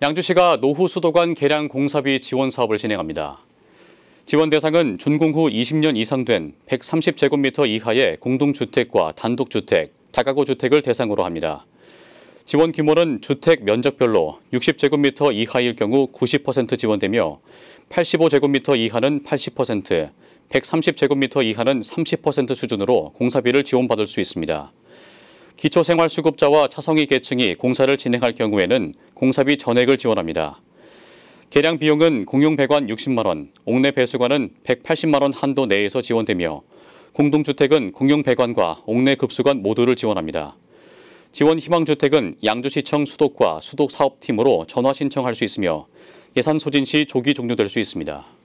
양주시가 노후 수도관 개량 공사비 지원 사업을 진행합니다. 지원 대상은 준공 후 20년 이상 된 130제곱미터 이하의 공동주택과 단독주택, 다가구 주택을 대상으로 합니다. 지원 규모는 주택 면적별로 60제곱미터 이하일 경우 90% 지원되며 85제곱미터 이하는 80%, 130제곱미터 이하는 30% 수준으로 공사비를 지원받을 수 있습니다. 기초생활수급자와 차성위 계층이 공사를 진행할 경우에는 공사비 전액을 지원합니다. 개량 비용은 공용 배관 60만 원, 옥내 배수관은 180만 원 한도 내에서 지원되며 공동주택은 공용 배관과 옥내 급수관 모두를 지원합니다. 지원 희망주택은 양주시청 수도과 수도사업팀으로 전화 신청할 수 있으며 예산 소진 시 조기 종료될 수 있습니다.